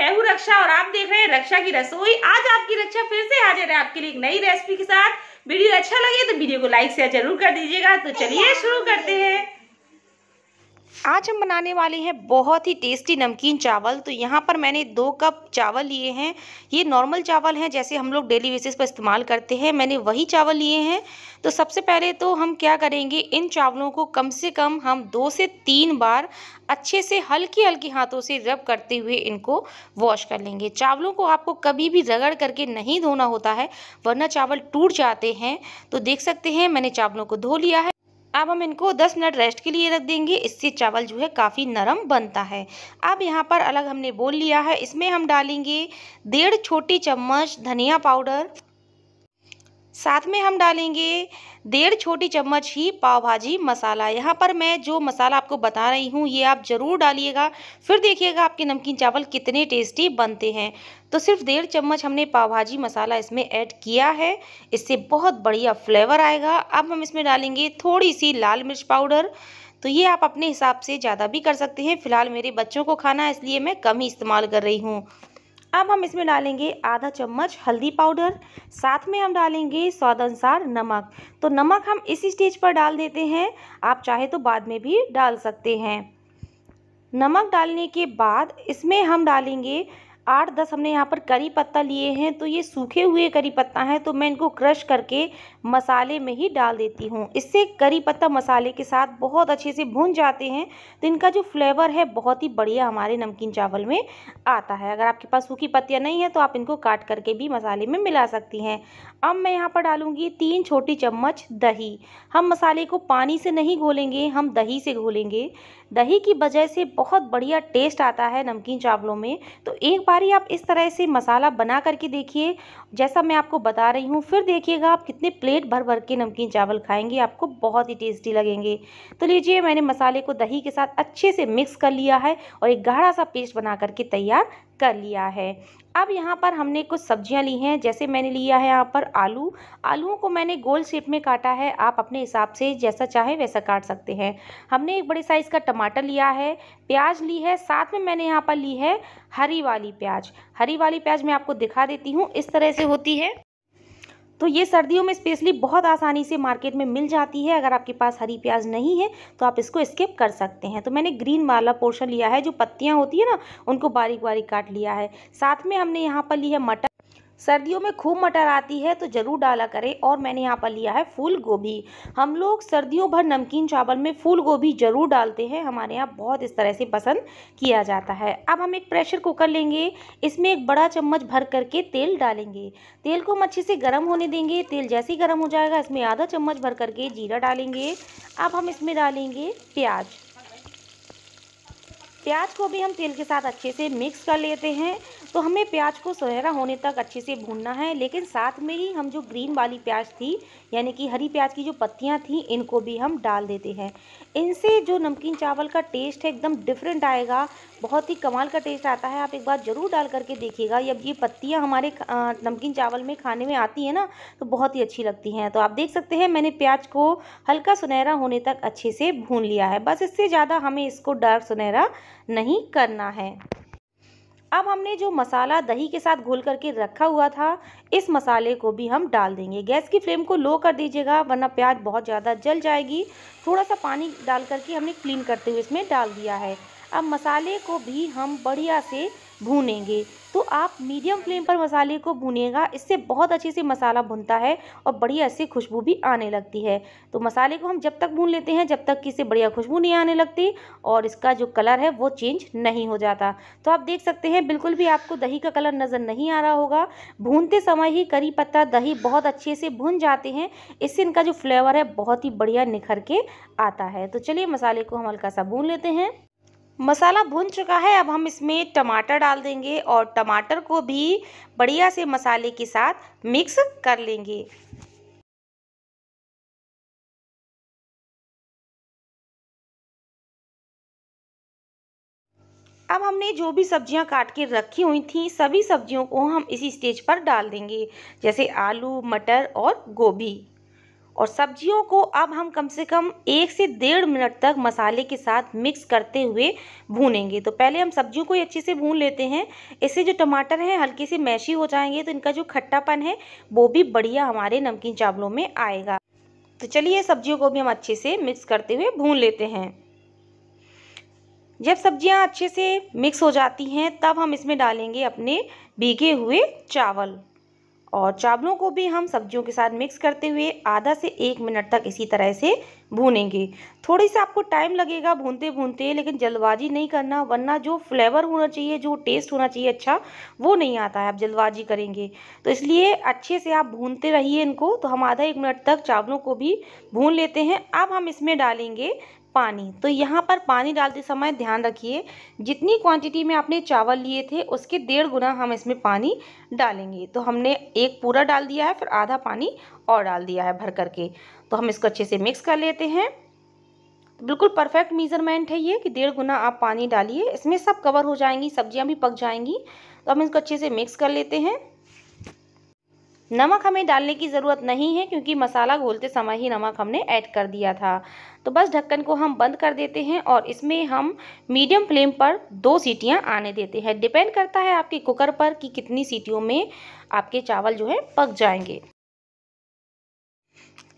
मैं हूँ रक्षा और आप देख रहे हैं रक्षा की रसोई आज आपकी रक्षा फिर से हाजिर है आपके लिए एक नई रेसिपी के साथ वीडियो अच्छा लगे तो वीडियो को लाइक शेयर जरूर कर दीजिएगा तो चलिए शुरू करते हैं आज हम बनाने वाले हैं बहुत ही टेस्टी नमकीन चावल तो यहाँ पर मैंने दो कप चावल लिए हैं ये नॉर्मल चावल हैं जैसे हम लोग डेली बेसिस पर इस्तेमाल करते हैं मैंने वही चावल लिए हैं तो सबसे पहले तो हम क्या करेंगे इन चावलों को कम से कम हम दो से तीन बार अच्छे से हल्के हल्के हाथों से रब करते हुए इनको वॉश कर लेंगे चावलों को आपको कभी भी रगड़ करके नहीं धोना होता है वरना चावल टूट जाते हैं तो देख सकते हैं मैंने चावलों को धो लिया है अब हम इनको 10 मिनट रेस्ट के लिए रख देंगे इससे चावल जो है काफ़ी नरम बनता है अब यहाँ पर अलग हमने बोल लिया है इसमें हम डालेंगे डेढ़ छोटी चम्मच धनिया पाउडर साथ में हम डालेंगे डेढ़ छोटी चम्मच ही पाव भाजी मसाला यहाँ पर मैं जो मसाला आपको बता रही हूँ ये आप ज़रूर डालिएगा फिर देखिएगा आपके नमकीन चावल कितने टेस्टी बनते हैं तो सिर्फ डेढ़ चम्मच हमने पाव भाजी मसाला इसमें ऐड किया है इससे बहुत बढ़िया फ्लेवर आएगा अब हम इसमें डालेंगे थोड़ी सी लाल मिर्च पाउडर तो ये आप अपने हिसाब से ज़्यादा भी कर सकते हैं फ़िलहाल मेरे बच्चों को खाना है इसलिए मैं कम ही इस्तेमाल कर रही हूँ अब हम इसमें डालेंगे आधा चम्मच हल्दी पाउडर साथ में हम डालेंगे स्वाद अनुसार नमक तो नमक हम इसी स्टेज पर डाल देते हैं आप चाहे तो बाद में भी डाल सकते हैं नमक डालने के बाद इसमें हम डालेंगे आठ दस हमने यहाँ पर करी पत्ता लिए हैं तो ये सूखे हुए करी पत्ता हैं तो मैं इनको क्रश करके मसाले में ही डाल देती हूँ इससे करी पत्ता मसाले के साथ बहुत अच्छे से भून जाते हैं तो इनका जो फ्लेवर है बहुत ही बढ़िया हमारे नमकीन चावल में आता है अगर आपके पास सूखी पत्तियाँ नहीं हैं तो आप इनको काट करके भी मसाले में मिला सकती हैं अब मैं यहाँ पर डालूँगी तीन छोटी चम्मच दही हम मसाले को पानी से नहीं घोलेंगे हम दही से घोलेंगे दही की वजह से बहुत बढ़िया टेस्ट आता है नमकीन चावलों में तो एक बार सारी आप इस तरह से मसाला बना करके देखिए जैसा मैं आपको बता रही हूँ फिर देखिएगा आप कितने प्लेट भर भर के नमकीन चावल खाएंगे आपको बहुत ही टेस्टी लगेंगे तो लीजिए मैंने मसाले को दही के साथ अच्छे से मिक्स कर लिया है और एक गाढ़ा सा पेस्ट बना करके तैयार कर लिया है अब यहाँ पर हमने कुछ सब्जियाँ ली हैं जैसे मैंने लिया है यहाँ पर आलू आलूओं को मैंने गोल शेप में काटा है आप अपने हिसाब से जैसा चाहे वैसा काट सकते हैं हमने एक बड़े साइज़ का टमाटर लिया है प्याज ली है साथ में मैंने यहाँ पर ली है हरी वाली प्याज हरी वाली प्याज मैं आपको दिखा देती हूँ इस तरह से होती है तो ये सर्दियों में स्पेशली बहुत आसानी से मार्केट में मिल जाती है अगर आपके पास हरी प्याज नहीं है तो आप इसको स्किप कर सकते हैं तो मैंने ग्रीन वाला पोर्शन लिया है जो पत्तियाँ होती है ना उनको बारीक बारीक काट लिया है साथ में हमने यहाँ पर ली है मटर सर्दियों में खूब मटर आती है तो ज़रूर डाला करें और मैंने यहाँ पर लिया है फूल गोभी हम लोग सर्दियों भर नमकीन चावल में फूल गोभी ज़रूर डालते हैं हमारे यहाँ बहुत इस तरह से पसंद किया जाता है अब हम एक प्रेशर कुकर लेंगे इसमें एक बड़ा चम्मच भर करके तेल डालेंगे तेल को हम अच्छे से गर्म होने देंगे तेल जैसे ही गर्म हो जाएगा इसमें आधा चम्मच भर करके जीरा डालेंगे अब हम इसमें डालेंगे प्याज प्याज को भी हम तेल के साथ अच्छे से मिक्स कर लेते हैं तो हमें प्याज को सुनहरा होने तक अच्छे से भूनना है लेकिन साथ में ही हम जो ग्रीन वाली प्याज थी यानी कि हरी प्याज की जो पत्तियाँ थी इनको भी हम डाल देते हैं इनसे जो नमकीन चावल का टेस्ट है एकदम डिफरेंट आएगा बहुत ही कमाल का टेस्ट आता है आप एक बार ज़रूर डाल करके देखिएगा जब ये पत्तियाँ हमारे नमकीन चावल में खाने में आती है ना तो बहुत ही अच्छी लगती हैं तो आप देख सकते हैं मैंने प्याज को हल्का सुनहरा होने तक अच्छे से भून लिया है बस इससे ज़्यादा हमें इसको डार्क सुनहरा नहीं करना है अब हमने जो मसाला दही के साथ घोल करके रखा हुआ था इस मसाले को भी हम डाल देंगे गैस की फ्लेम को लो कर दीजिएगा वरना प्याज बहुत ज़्यादा जल जाएगी थोड़ा सा पानी डाल करके हमने क्लीन करते हुए इसमें डाल दिया है अब मसाले को भी हम बढ़िया से भूनेंगे तो आप मीडियम फ्लेम पर मसाले को भूनेगा इससे बहुत अच्छे से मसाला भुनता है और बढ़िया से खुशबू भी आने लगती है तो मसाले को हम जब तक भून लेते हैं जब तक कि इसे बढ़िया खुशबू नहीं आने लगती और इसका जो कलर है वो चेंज नहीं हो जाता तो आप देख सकते हैं बिल्कुल भी आपको दही का कलर नज़र नहीं आ रहा होगा भूनते समय ही करी पत्ता दही बहुत अच्छे से भून जाते हैं इससे इनका जो फ्लेवर है बहुत ही बढ़िया निखर के आता है तो चलिए मसाले को हम हल्का सा भून लेते हैं मसाला भुन चुका है अब हम इसमें टमाटर डाल देंगे और टमाटर को भी बढ़िया से मसाले के साथ मिक्स कर लेंगे अब हमने जो भी सब्जियां काट के रखी हुई थी सभी सब्जियों को हम इसी स्टेज पर डाल देंगे जैसे आलू मटर और गोभी और सब्जियों को अब हम कम से कम एक से डेढ़ मिनट तक मसाले के साथ मिक्स करते हुए भूनेंगे तो पहले हम सब्जियों को अच्छे से भून लेते हैं इससे जो टमाटर हैं हल्के से मैशी हो जाएंगे तो इनका जो खट्टापन है वो भी बढ़िया हमारे नमकीन चावलों में आएगा तो चलिए सब्जियों को भी हम अच्छे से मिक्स करते हुए भून लेते हैं जब सब्जियां अच्छे से मिक्स हो जाती हैं तब हम इसमें डालेंगे अपने भीगे हुए चावल और चावलों को भी हम सब्जियों के साथ मिक्स करते हुए आधा से एक मिनट तक इसी तरह से भूनेंगे थोड़ी सा आपको टाइम लगेगा भूनते भूनते लेकिन जल्दबाजी नहीं करना वरना जो फ्लेवर होना चाहिए जो टेस्ट होना चाहिए अच्छा वो नहीं आता है आप जल्दबाजी करेंगे तो इसलिए अच्छे से आप भूनते रहिए इनको तो हम आधा एक मिनट तक चावलों को भी भून लेते हैं अब हम इसमें डालेंगे पानी तो यहाँ पर पानी डालते समय ध्यान रखिए जितनी क्वांटिटी में आपने चावल लिए थे उसके डेढ़ गुना हम इसमें पानी डालेंगे तो हमने एक पूरा डाल दिया है फिर आधा पानी और डाल दिया है भर करके तो हम इसको अच्छे से मिक्स कर लेते हैं तो बिल्कुल परफेक्ट मेज़रमेंट है ये कि डेढ़ गुना आप पानी डालिए इसमें सब कवर हो जाएंगी सब्जियां भी पक जाएंगी तो हम इसको अच्छे से मिक्स कर लेते हैं नमक हमें डालने की ज़रूरत नहीं है क्योंकि मसाला घोलते समय ही नमक हमने ऐड कर दिया था तो बस ढक्कन को हम बंद कर देते हैं और इसमें हम मीडियम फ्लेम पर दो सीटियां आने देते हैं डिपेंड करता है आपके कुकर पर कि कितनी सीटियों में आपके चावल जो है पक जाएंगे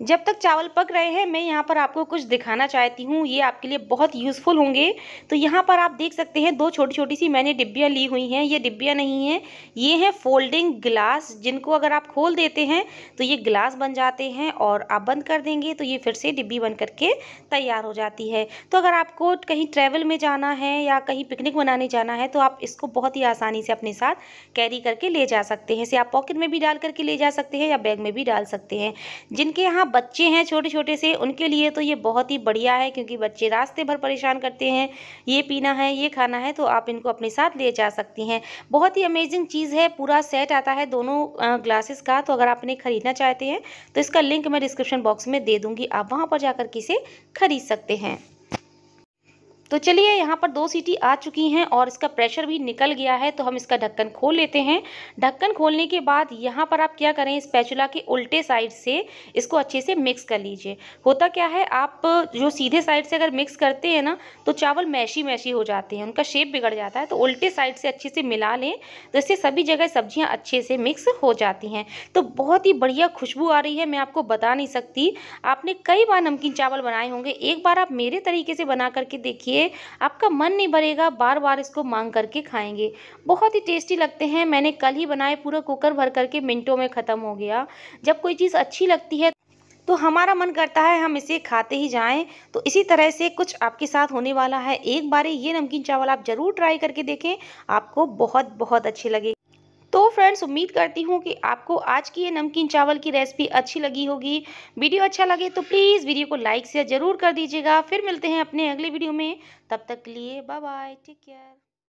जब तक चावल पक रहे हैं मैं यहाँ पर आपको कुछ दिखाना चाहती हूँ ये आपके लिए बहुत यूज़फुल होंगे तो यहाँ पर आप देख सकते हैं दो छोटी छोटी सी मैंने डिब्बियाँ ली हुई हैं ये डिब्बियाँ नहीं हैं ये हैं फोल्डिंग ग्लास जिनको अगर आप खोल देते हैं तो ये ग्लास बन जाते हैं और आप बंद कर देंगे तो ये फिर से डिब्बी बन करके तैयार हो जाती है तो अगर आपको कहीं ट्रैवल में जाना है या कहीं पिकनिक मनाने जाना है तो आप इसको बहुत ही आसानी से अपने साथ कैरी करके ले जा सकते हैं इसे आप पॉकेट में भी डाल करके ले जा सकते हैं या बैग में भी डाल सकते हैं जिनके यहाँ बच्चे हैं छोटे छोटे से उनके लिए तो ये बहुत ही बढ़िया है क्योंकि बच्चे रास्ते भर परेशान करते हैं ये पीना है ये खाना है तो आप इनको अपने साथ ले जा सकती हैं बहुत ही अमेजिंग चीज़ है पूरा सेट आता है दोनों ग्लासेस का तो अगर आप इन्हें ख़रीदना चाहते हैं तो इसका लिंक मैं डिस्क्रिप्शन बॉक्स में दे दूँगी आप वहाँ पर जाकर कर इसे खरीद सकते हैं तो चलिए यहाँ पर दो सीटी आ चुकी हैं और इसका प्रेशर भी निकल गया है तो हम इसका ढक्कन खोल लेते हैं ढक्कन खोलने के बाद यहाँ पर आप क्या करें इस पैचुला के उल्टे साइड से इसको अच्छे से मिक्स कर लीजिए होता क्या है आप जो सीधे साइड से अगर मिक्स करते हैं ना तो चावल मैशी मैशी हो जाते हैं उनका शेप बिगड़ जाता है तो उल्टे साइड से अच्छे से मिला लें तो इससे सभी जगह सब्जियाँ अच्छे से मिक्स हो जाती हैं तो बहुत ही बढ़िया खुशबू आ रही है मैं आपको बता नहीं सकती आपने कई बार नमकीन चावल बनाए होंगे एक बार आप मेरे तरीके से बना करके देखिए आपका मन नहीं भरेगा बार बार इसको मांग करके खाएंगे बहुत ही टेस्टी लगते हैं मैंने कल ही बनाए पूरा कुकर भर करके मिनटों में ख़त्म हो गया जब कोई चीज़ अच्छी लगती है तो हमारा मन करता है हम इसे खाते ही जाएं तो इसी तरह से कुछ आपके साथ होने वाला है एक बार ये नमकीन चावल आप ज़रूर ट्राई करके देखें आपको बहुत बहुत अच्छे लगे तो फ्रेंड्स उम्मीद करती हूँ कि आपको आज की ये नमकीन चावल की रेसिपी अच्छी लगी होगी वीडियो अच्छा लगे तो प्लीज़ वीडियो को लाइक शेयर जरूर कर दीजिएगा फिर मिलते हैं अपने अगले वीडियो में तब तक के लिए बाय बाय टेक केयर